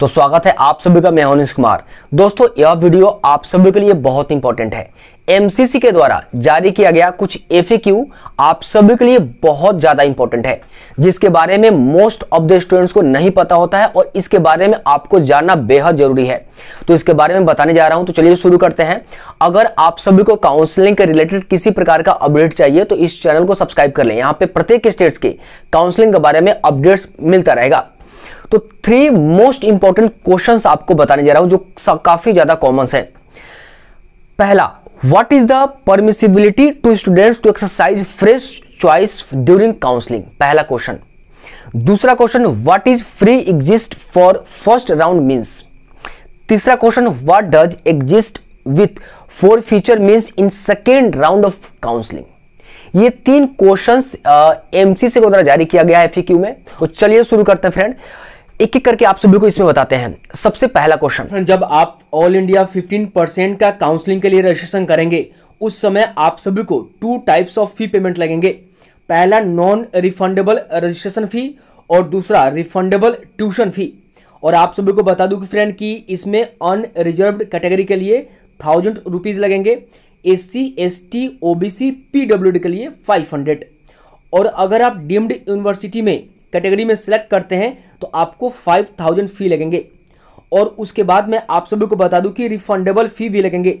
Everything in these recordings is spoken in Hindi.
तो स्वागत है आप सभी का मैं अनिश कुमार दोस्तों यह वीडियो आप सभी के लिए बहुत इंपॉर्टेंट है एमसीसी के द्वारा जारी किया गया कुछ एफ आप सभी के लिए बहुत ज्यादा इंपॉर्टेंट है जिसके बारे में मोस्ट ऑफ द स्टूडेंट्स को नहीं पता होता है और इसके बारे में आपको जानना बेहद जरूरी है तो इसके बारे में बताने जा रहा हूं तो चलिए शुरू करते हैं अगर आप सभी को काउंसलिंग के रिलेटेड किसी प्रकार का अपडेट चाहिए तो इस चैनल को सब्सक्राइब कर लें यहाँ पे प्रत्येक स्टेट्स के काउंसलिंग के बारे में अपडेट्स मिलता रहेगा तो थ्री मोस्ट इंपॉर्टेंट क्वेश्चन आपको बताने जा रहा हूं जो काफी ज्यादा कॉमन है पहला what is the permissibility to student to exercise fresh choice during counselling पहला क्वेश्चन दूसरा question what is free exist for first round means तीसरा question what does exist with forfeiture means in second round of counselling ये तीन क्वेश्चंस एमसी को द्वारा जारी किया गया है एफएक्यू e में तो चलिए शुरू करते हैं फ्रेंड एक एक करके आप सभी को इसमें बताते हैं सबसे पहला क्वेश्चन जब आप ऑल इंडिया 15 परसेंट का काउंसलिंग के लिए रजिस्ट्रेशन करेंगे उस समय आप सभी को two types of fee payment लगेंगे पहला नॉन रिफंडेबल रजिस्ट्रेशन फी और दूसरा रिफंडेबल ट्यूशन फी और आप सभी को बता दूं कि फ्रेंड कि इसमें अनरिजर्व कैटेगरी के लिए थाउजेंड रुपीज़ लगेंगे S C S T O B C P W D के लिए फाइव हंड्रेड और अगर आप डीम्ड यूनिवर्सिटी में कैटेगरी में सेलेक्ट करते हैं तो आपको फाइव थाउजेंड फी लगेंगे और उसके बाद मैं आप सभी को बता दूं कि रिफंडेबल फी भी लगेंगे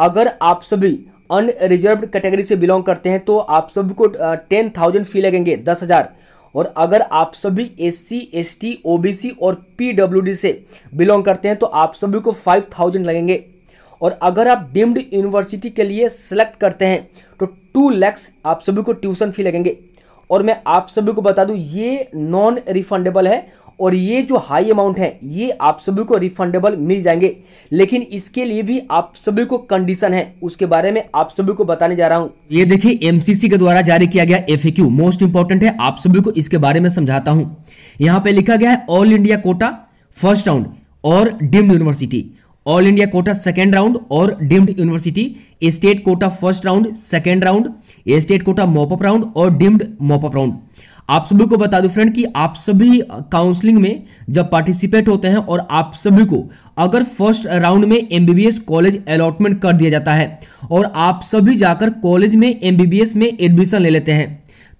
अगर आप सभी अनरिजर्व कैटेगरी से बिलोंग करते हैं तो आप सभी को टेन थाउजेंड फी लगेंगे दस हज़ार और अगर आप सभी S C S T O B C और पी डब्ल्यू डी से बिलोंग करते हैं तो आप सभी को फाइव थाउजेंड लगेंगे और अगर आप डीम्ड यूनिवर्सिटी के लिए सिलेक्ट करते हैं तो टू लैक्स आप सभी को ट्यूशन फी लगेंगे और मैं आप सभी को बता दूं ये नॉन रिफंडेबल है और ये जो हाई अमाउंट है ये आप सभी को रिफंडेबल मिल जाएंगे लेकिन इसके लिए भी आप सभी को कंडीशन है उसके बारे में आप सभी को बताने जा रहा हूं ये देखिए एमसीसी के द्वारा जारी किया गया एफ मोस्ट इंपॉर्टेंट है आप सभी को इसके बारे में समझाता हूं यहाँ पे लिखा गया है All India quota first round और deemed university All India quota second round और deemed university state quota first round second round state quota mop up round और डीम्ड मॉपअप राउंड आप सभी को बता दूं फ्रेंड कि आप सभी काउंसलिंग में जब पार्टिसिपेट होते हैं और आप सभी को अगर फर्स्ट राउंड में एमबीबीएस कॉलेज अलॉटमेंट कर दिया जाता है और आप सभी जाकर कॉलेज में एमबीबीएस में एडमिशन ले लेते हैं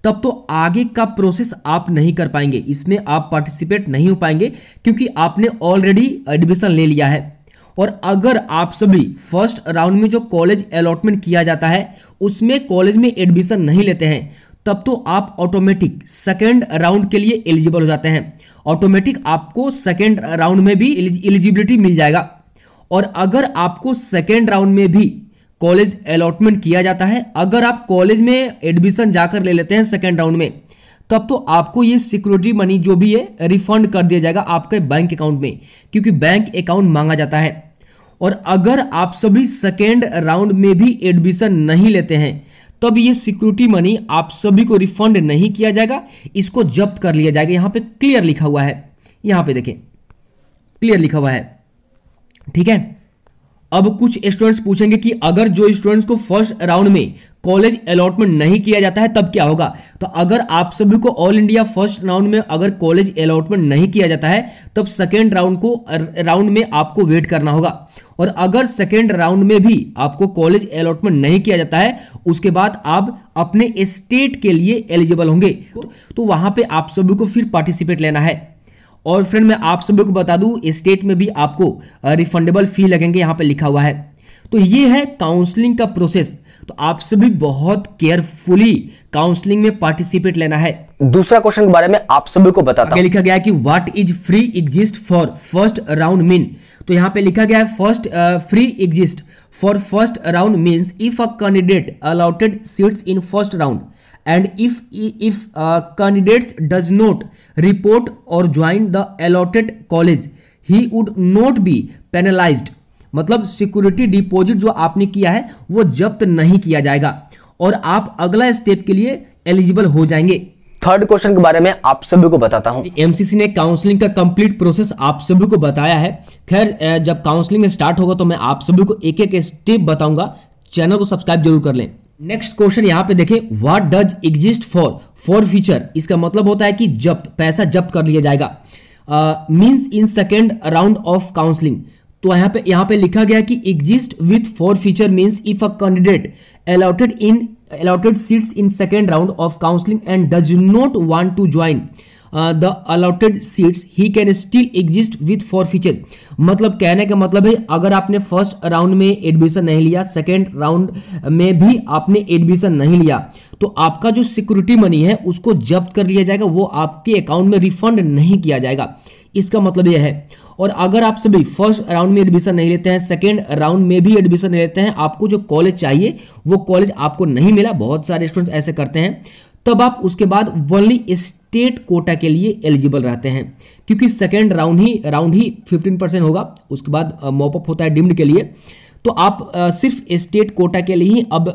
तब तो आगे का प्रोसेस आप नहीं कर पाएंगे इसमें आप पार्टिसिपेट नहीं हो पाएंगे क्योंकि आपने ऑलरेडी एडमिशन ले लिया है और अगर आप सभी फर्स्ट राउंड में जो कॉलेज अलॉटमेंट किया जाता है उसमें कॉलेज में एडमिशन नहीं लेते हैं तब तो आप ऑटोमेटिक सेकेंड राउंड के लिए एलिजिबल हो जाते हैं ऑटोमेटिक आपको सेकेंड राउंड में भी एलिजिबिलिटी मिल जाएगा और अगर आपको सेकेंड राउंड में भी कॉलेज अलॉटमेंट किया जाता है अगर आप कॉलेज में एडमिशन जाकर ले लेते हैं सेकेंड राउंड में तब तो आपको ये सिक्योरिटी मनी जो भी है रिफंड कर दिया जाएगा आपके बैंक अकाउंट में क्योंकि बैंक अकाउंट मांगा जाता है और अगर आप सभी सेकेंड राउंड में भी एडमिशन नहीं लेते हैं तब ये सिक्योरिटी मनी आप सभी को रिफंड नहीं किया जाएगा इसको जब्त कर लिया जाएगा यहां पे क्लियर लिखा हुआ है यहां पे देखें क्लियर लिखा हुआ है ठीक है अब कुछ स्टूडेंट्स पूछेंगे कि अगर जो स्टूडेंट्स को फर्स्ट राउंड में कॉलेज अलॉटमेंट नहीं किया जाता है तब क्या होगा तो अगर आप सभी को ऑल इंडिया फर्स्ट राउंड में अगर कॉलेज अलॉटमेंट नहीं किया जाता है तब सेकेंड राउंड को राउंड में आपको वेट करना होगा और अगर सेकेंड राउंड में भी आपको कॉलेज अलॉटमेंट नहीं किया जाता है उसके बाद आप अपने स्टेट के लिए एलिजिबल होंगे तो, तो वहां पर आप सभी को फिर पार्टिसिपेट लेना है और फ्रेंड मैं आप सभी को बता दूं स्टेट में भी आपको रिफंडेबल फी लगेंगे यहाँ पे लिखा हुआ है तो ये है काउंसलिंग का प्रोसेस तो आप सभी बहुत केयरफुली काउंसलिंग में पार्टिसिपेट लेना है दूसरा क्वेश्चन के बारे में आप सभी को बताता लिखा गया है कि what is free exist for first round mean तो यहाँ पे लिखा गया है first free exist for first round means if a candidate allotted seats in first round and if if candidates does not report और join the the college he would not be be मतलब सिक्योरिटी डिपॉजिट जो आपने किया है वो जब्त नहीं किया जाएगा और आप अगला स्टेप के लिए एलिजिबल हो जाएंगे थर्ड क्वेश्चन के बारे में आप सभी को बताता हूँ एमसीसी ने काउंसलिंग का कंप्लीट प्रोसेस आप सभी को बताया है खैर जब काउंसलिंग स्टार्ट होगा तो मैं आप सभी को एक एक स्टेप बताऊंगा चैनल को सब्सक्राइब जरूर कर लें नेक्स्ट क्वेश्चन यहाँ पे देखें what does exist for for future इसका मतलब होता है कि जब्त पैसा जब्त कर लिया जाएगा means in second round of counselling तो यहाँ पे यहाँ पे लिखा गया कि exist with for future means if a candidate allotted in allotted seats in second round of counselling and does not want to join the allotted seats he can still exist with for feature मतलब कहने का मतलब है अगर आपने फर्स्ट राउंड में एडमिशन नहीं लिया सेकेंड राउंड में भी आपने एडमिशन नहीं लिया तो आपका जो सिक्योरिटी मनी है उसको जब्त कर लिया जाएगा वो आपके अकाउंट में रिफंड नहीं किया जाएगा इसका मतलब यह है और अगर आप सभी फर्स्ट राउंड में एडमिशन नहीं लेते हैं सेकेंड राउंड में भी एडमिशन नहीं लेते हैं आपको जो कॉलेज चाहिए वो कॉलेज आपको नहीं मिला बहुत सारे स्टूडेंट्स ऐसे करते हैं तब आप उसके बाद वनली स्टेट कोटा के लिए एलिजिबल रहते हैं क्योंकि सेकेंड राउंड ही राउंड ही फिफ्टीन परसेंट होगा उसके बाद मॉपअप होता है डिम्ड के लिए तो आप सिर्फ स्टेट कोटा के लिए ही अब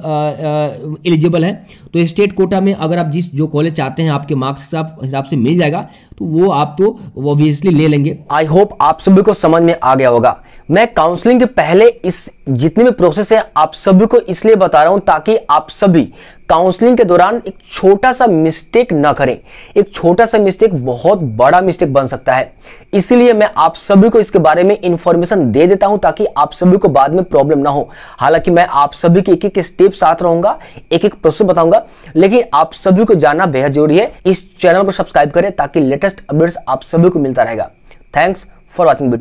एलिजिबल है तो स्टेट कोटा में अगर आप जिस जो कॉलेज चाहते हैं आपके मार्क्स हिसाब हिसाब से मिल जाएगा तो वो आप तो ऑब्वियसली ले लेंगे आई होप आप सभी को समझ में आ गया होगा मैं काउंसलिंग के पहले इस जितनी भी प्रोसेस है आप सभी को इसलिए बता रहा हूं ताकि आप सभी काउंसलिंग के दौरान एक छोटा सा मिस्टेक ना करें एक छोटा सा मिस्टेक बहुत बड़ा मिस्टेक बन सकता है इसीलिए मैं आप सभी को इसके बारे में इंफॉर्मेशन दे देता हूं ताकि आप सभी को बाद में प्रॉब्लम ना हो हालांकि मैं आप सभी के एक एक स्टेप साथ रहूंगा एक एक प्रोसेस बताऊंगा लेकिन आप सभी को जानना बेहद जरूरी है इस चैनल को सब्सक्राइब करें ताकि लेटेस्ट अपडेट्स आप सभी को मिलता रहेगा थैंक्स फॉर वॉचिंग